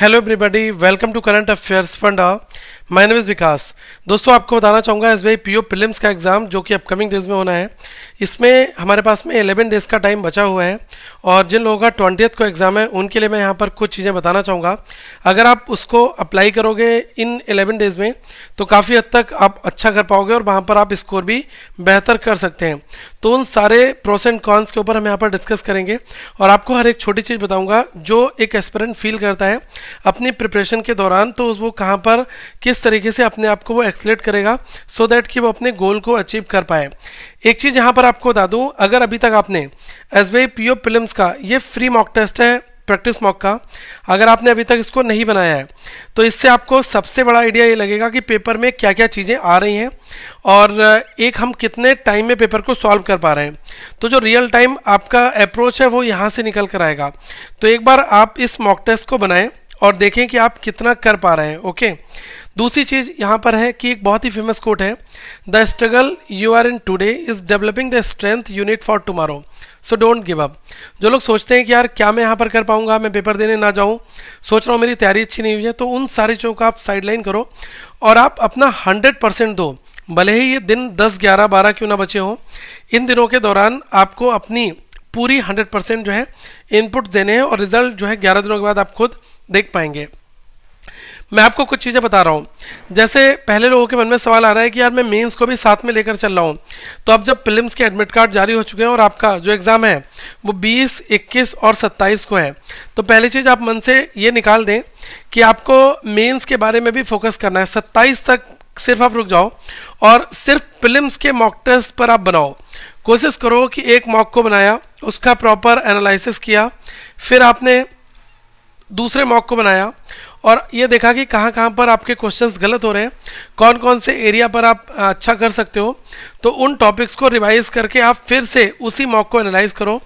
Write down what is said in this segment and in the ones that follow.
hello everybody welcome to current affairs funda my name is Vikas दोस्तों आपको बताना चाहूँगा S B PO P O prelims का एग्ज़ाम जो कि अपकमिंग डेज में होना है इसमें हमारे पास में एलेवन डेज़ का टाइम बचा हुआ है और जिन लोगों का ट्वेंटियथ को एग्ज़ाम है उनके लिए मैं यहाँ पर कुछ चीज़ें बताना चाहूँगा अगर आप उसको अप्लाई करोगे इन एलेवन डेज़ में तो काफ़ी हद तक आप अच्छा कर पाओगे और वहाँ पर आप स्कोर भी बेहतर कर सकते हैं तो उन सारे प्रोस एंड कॉन्स के ऊपर हम यहाँ पर डिस्कस करेंगे और आपको हर एक छोटी चीज़ बताऊँगा जो एक एस्परेंट फील करता है अपनी प्रिपरेशन के दौरान तो वो कहाँ पर किस तरीके से अपने आप को वो एक्सलेट करेगा सो so दैट कि वो अपने गोल को अचीव कर पाए एक चीज़ यहाँ पर आपको बता दूँ अगर अभी तक आपने S B P O prelims का ये फ्री मॉक टेस्ट है प्रैक्टिस मॉक का अगर आपने अभी तक इसको नहीं बनाया है तो इससे आपको सबसे बड़ा आइडिया ये लगेगा कि पेपर में क्या क्या चीज़ें आ रही हैं और एक हम कितने टाइम में पेपर को सॉल्व कर पा रहे हैं तो जो रियल टाइम आपका अप्रोच है वो यहाँ से निकल कर आएगा तो एक बार आप इस मॉक टेस्ट को बनाएं और देखें कि आप कितना कर पा रहे हैं ओके दूसरी चीज़ यहाँ पर है कि एक बहुत ही फेमस कोट है the struggle you are in today is developing the strength you need for tomorrow so don't give up जो लोग सोचते हैं कि यार क्या मैं यहाँ पर कर पाऊँगा मैं पेपर देने ना जाऊँ सोच रहा हूँ मेरी तैयारी अच्छी नहीं हुई है तो उन सारी चीज़ों को आप साइडलाइन करो और आप अपना हंड्रेड परसेंट दो भले ही ये दिन दस ग्यारह बारह क्यों ना बचे हों इन दिनों के दौरान आपको अपनी पूरी हंड्रेड परसेंट जो है इनपुट देने हैं और रिजल्ट जो है ग्यारह दिनों के बाद आप खुद देख पाएंगे मैं आपको कुछ चीज़ें बता रहा हूँ जैसे पहले लोगों के मन में सवाल आ रहा है कि यार मैं मेंस को भी साथ में लेकर चल रहा हूँ तो अब जब प्रिलिम्स के एडमिट कार्ड जारी हो चुके हैं और आपका जो एग्ज़ाम है वो 20, 21 और 27 को है तो पहली चीज़ आप मन से ये निकाल दें कि आपको मेंस के बारे में भी फोकस करना है सत्ताईस तक सिर्फ आप रुक जाओ और सिर्फ प्रिलिम्स के मॉक टेस्ट पर आप बनाओ कोशिश करो कि एक मॉक को बनाया उसका प्रॉपर एनालिसिस किया फिर आपने दूसरे मॉक को बनाया और ये देखा कि कहाँ कहाँ पर आपके क्वेश्चंस गलत हो रहे हैं कौन कौन से एरिया पर आप अच्छा कर सकते हो तो उन टॉपिक्स को रिवाइज करके आप फिर से उसी मॉक को एनालाइज करो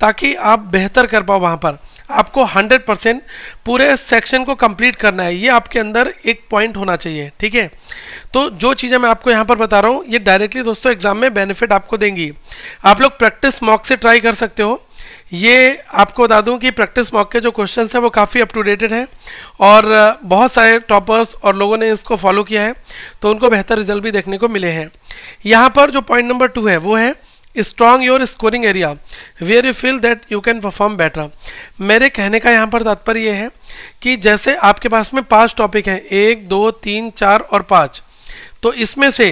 ताकि आप बेहतर कर पाओ वहाँ पर आपको 100 परसेंट पूरे सेक्शन को कंप्लीट करना है ये आपके अंदर एक पॉइंट होना चाहिए ठीक है तो जो चीज़ें मैं आपको यहाँ पर बता रहा हूँ ये डायरेक्टली दोस्तों एग्जाम में बेनिफिट आपको देंगी आप लोग प्रैक्टिस मॉक से ट्राई कर सकते हो ये आपको बता दूँ कि प्रैक्टिस मॉक के जो क्वेश्चन हैं वो काफ़ी अप टू डेटेड हैं और बहुत सारे टॉपर्स और लोगों ने इसको फॉलो किया है तो उनको बेहतर रिजल्ट भी देखने को मिले हैं यहाँ पर जो पॉइंट नंबर टू है वो है strong your scoring area where you feel that you can perform better मेरे कहने का यहाँ पर तात्पर्य यह है कि जैसे आपके पास में पाँच टॉपिक हैं एक दो तीन चार और पाँच तो इसमें से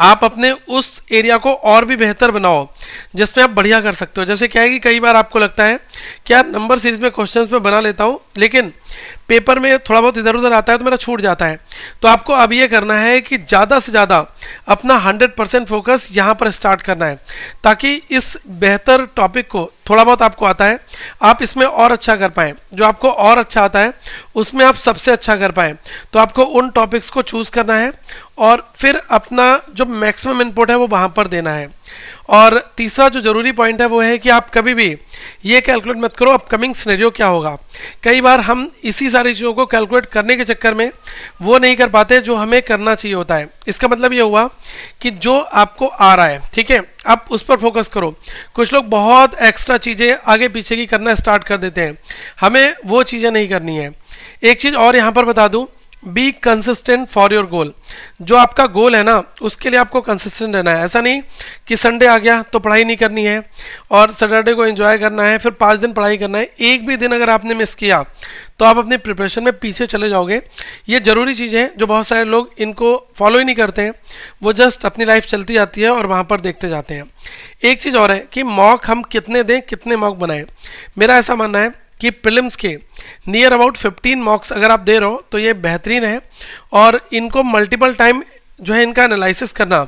आप अपने उस एरिया को और भी बेहतर बनाओ जिसमें आप बढ़िया कर सकते हो जैसे क्या है कि कई बार आपको लगता है कि यार नंबर सीरीज में क्वेश्चंस में बना लेता हूँ लेकिन पेपर में थोड़ा बहुत इधर उधर आता है तो मेरा छूट जाता है तो आपको अब ये करना है कि ज़्यादा से ज़्यादा अपना 100 परसेंट फोकस यहाँ पर स्टार्ट करना है ताकि इस बेहतर टॉपिक को थोड़ा बहुत आपको आता है आप इसमें और अच्छा कर पाएँ जो आपको और अच्छा आता है उसमें आप सबसे अच्छा कर पाएँ तो आपको उन टॉपिक्स को चूज़ करना है और फिर अपना जो मैक्सिमम इनपुट है वो वहाँ पर देना है और तीसरा जो ज़रूरी पॉइंट है वो है कि आप कभी भी ये कैलकुलेट मत करो अपकमिंग सिनेरियो क्या होगा कई बार हम इसी सारी चीज़ों को कैलकुलेट करने के चक्कर में वो नहीं कर पाते जो हमें करना चाहिए होता है इसका मतलब ये हुआ कि जो आपको आ रहा है ठीक है आप उस पर फोकस करो कुछ लोग बहुत एक्स्ट्रा चीज़ें आगे पीछे की करना स्टार्ट कर देते हैं हमें वो चीज़ें नहीं करनी है एक चीज़ और यहाँ पर बता दूँ be consistent for your goal जो आपका गोल है ना उसके लिए आपको कंसिस्टेंट रहना है ऐसा नहीं कि संडे आ गया तो पढ़ाई नहीं करनी है और सैटरडे को एंजॉय करना है फिर पाँच दिन पढ़ाई करना है एक भी दिन अगर आपने मिस किया तो आप अपने प्रिपरेशन में पीछे चले जाओगे ये ज़रूरी चीज़ें हैं जो बहुत सारे लोग इनको फॉलो ही नहीं करते हैं वो जस्ट अपनी लाइफ चलती जाती है और वहाँ पर देखते जाते हैं एक चीज़ और है कि मॉक हम कितने दें कितने मॉक बनाएं मेरा ऐसा मानना है कि प्रिलिम्स के नियर अबाउट 15 मार्क्स अगर आप दे रहे हो तो ये बेहतरीन है और इनको मल्टीपल टाइम जो है इनका एनालिसिस करना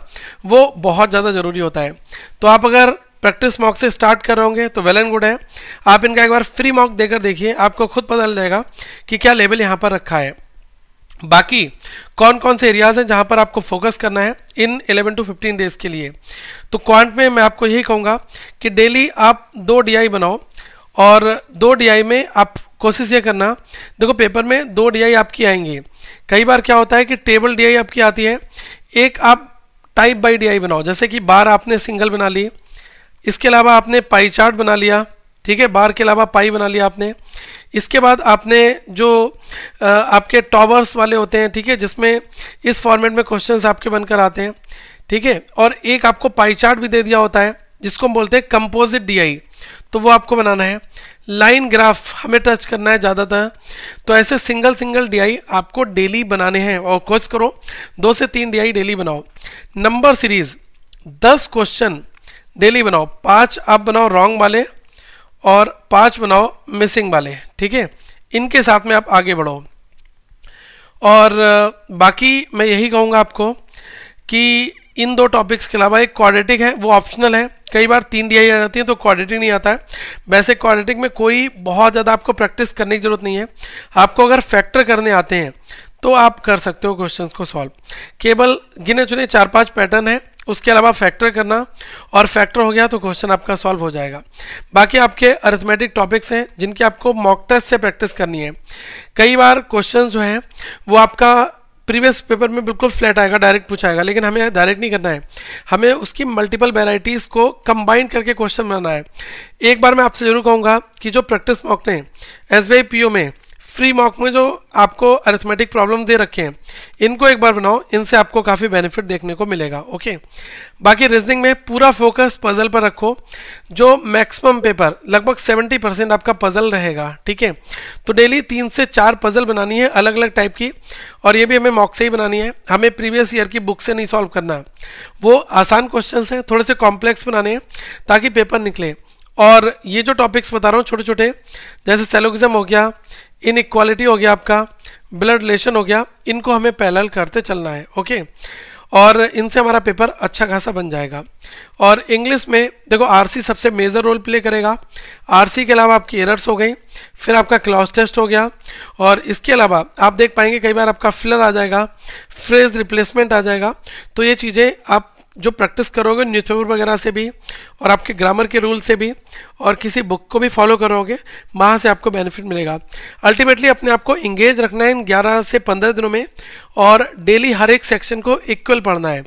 वो बहुत ज़्यादा ज़रूरी होता है तो आप अगर प्रैक्टिस मॉक से स्टार्ट कर रहे होंगे तो वेल एंड गुड है आप इनका एक बार फ्री मॉक देकर देखिए आपको खुद पता चल जाएगा कि क्या लेवल यहाँ पर रखा है बाकी कौन कौन से एरियाज़ हैं जहाँ पर आपको फोकस करना है इन 11 टू 15 डेज़ के लिए तो क्वांट में मैं आपको यही कहूँगा कि डेली आप दो डीआई बनाओ और दो डीआई में आप कोशिश ये करना देखो पेपर में दो डीआई आपकी आएंगी कई बार क्या होता है कि टेबल डीआई आपकी आती है एक आप टाइप बाई डीआई बनाओ जैसे कि बार आपने सिंगल बना ली इसके अलावा आपने पाई चार्ट बना लिया ठीक है बार के अलावा पाई बना लिया आपने इसके बाद आपने जो आपके टॉवर्स वाले होते हैं ठीक है जिसमें इस फॉर्मेट में क्वेश्चंस आपके बनकर आते हैं ठीक है और एक आपको पाई चार्ट भी दे दिया होता है जिसको हम बोलते हैं कंपोजिट डीआई तो वो आपको बनाना है लाइन ग्राफ हमें टच करना है ज़्यादातर तो ऐसे सिंगल सिंगल डी आपको डेली बनाने हैं और कोच करो दो से तीन डी डेली बनाओ नंबर सीरीज दस क्वेश्चन डेली बनाओ पाँच आप बनाओ रॉन्ग वाले और पाँच बनाओ मिसिंग वाले ठीक है इनके साथ में आप आगे बढ़ो और बाकी मैं यही कहूँगा आपको कि इन दो टॉपिक्स के अलावा एक क्वाड्रेटिक है वो ऑप्शनल है कई बार तीन डी आ जाती है तो क्वाड्रेटिक नहीं आता है वैसे क्वाड्रेटिक में कोई बहुत ज़्यादा आपको प्रैक्टिस करने की ज़रूरत नहीं है आपको अगर फैक्टर करने आते हैं तो आप कर सकते हो क्वेश्चंस को सॉल्व केवल गिने चुने चार पांच पैटर्न है उसके अलावा फैक्टर करना और फैक्टर हो गया तो क्वेश्चन आपका सॉल्व हो जाएगा बाकी आपके अरिथमेटिक टॉपिक्स हैं जिनकी आपको मॉक टेस्ट से प्रैक्टिस करनी है कई बार क्वेश्चन जो है वो आपका प्रीवियस पेपर में बिल्कुल फ्लैट आएगा डायरेक्ट पूछाएगा लेकिन हमें डायरेक्ट नहीं करना है हमें उसकी मल्टीपल वेराइटीज़ को कंबाइन करके क्वेश्चन बनाना है एक बार मैं आपसे ज़रूर कहूँगा कि जो प्रैक्टिस मॉक ने एस बी में फ्री मॉक में जो आपको अरिथमेटिक प्रॉब्लम दे रखे हैं इनको एक बार बनाओ इनसे आपको काफ़ी बेनिफिट देखने को मिलेगा ओके बाकी रीजनिंग में पूरा फोकस पजल पर रखो जो मैक्सिमम पेपर लगभग 70 परसेंट आपका पजल रहेगा ठीक है तो डेली तीन से चार पजल बनानी है अलग अलग टाइप की और ये भी हमें मॉक से ही बनानी है हमें प्रीवियस ईयर की बुक से नहीं सॉल्व करना वो आसान क्वेश्चन हैं थोड़े से कॉम्प्लेक्स बनाने हैं ताकि पेपर निकले और ये जो टॉपिक्स बता रहा हूँ छोटे छोटे जैसे सेलोगिज्म हो गया इनक्वालिटी हो गया आपका ब्लड रिलेशन हो गया इनको हमें पैरल करते चलना है ओके और इनसे हमारा पेपर अच्छा खासा बन जाएगा और इंग्लिश में देखो आरसी सबसे मेजर रोल प्ले करेगा आरसी के अलावा आपकी एरर्स हो गई फिर आपका क्लॉस टेस्ट हो गया और इसके अलावा आप देख पाएंगे कई बार आपका फिलर आ जाएगा फ्रेज रिप्लेसमेंट आ जाएगा तो ये चीज़ें आप जो प्रैक्टिस करोगे न्यूज़पेपर वगैरह से भी और आपके ग्रामर के रूल से भी और किसी बुक को भी फॉलो करोगे वहाँ से आपको बेनिफिट मिलेगा अल्टीमेटली अपने आप को इंगेज रखना है इन ग्यारह से पंद्रह दिनों में और डेली हर एक सेक्शन को इक्वल पढ़ना है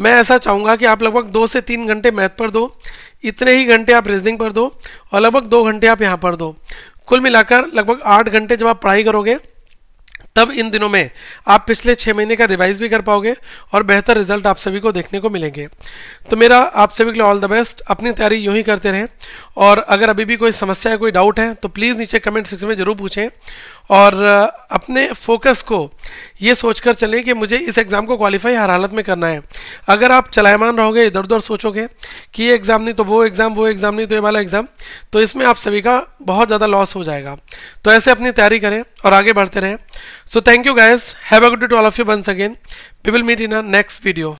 मैं ऐसा चाहूँगा कि आप लगभग दो से तीन घंटे मैथ पर दो इतने ही घंटे आप रीजनिंग पर दो और लगभग दो घंटे आप यहाँ पर दो कुल मिलाकर लगभग आठ घंटे जब आप पढ़ाई करोगे तब इन दिनों में आप पिछले छः महीने का रिवाइज भी कर पाओगे और बेहतर रिजल्ट आप सभी को देखने को मिलेंगे तो मेरा आप सभी के लिए ऑल द बेस्ट अपनी तैयारी यूँ ही करते रहें और अगर अभी भी कोई समस्या है कोई डाउट है तो प्लीज़ नीचे कमेंट सेक्शन में ज़रूर पूछें और अपने फोकस को ये सोचकर चलें कि मुझे इस एग्ज़ाम को क्वालिफाई हर हालत में करना है अगर आप चलायमान रहोगे इधर उधर सोचोगे कि ये एग्ज़ाम नहीं तो वो एग्ज़ाम वो एग्ज़ाम नहीं तो ये वाला एग्ज़ाम तो इसमें आप सभी का बहुत ज़्यादा लॉस हो जाएगा तो ऐसे अपनी तैयारी करें और आगे बढ़ते रहें so thank you guys have a good to all of you once again we will meet in a next video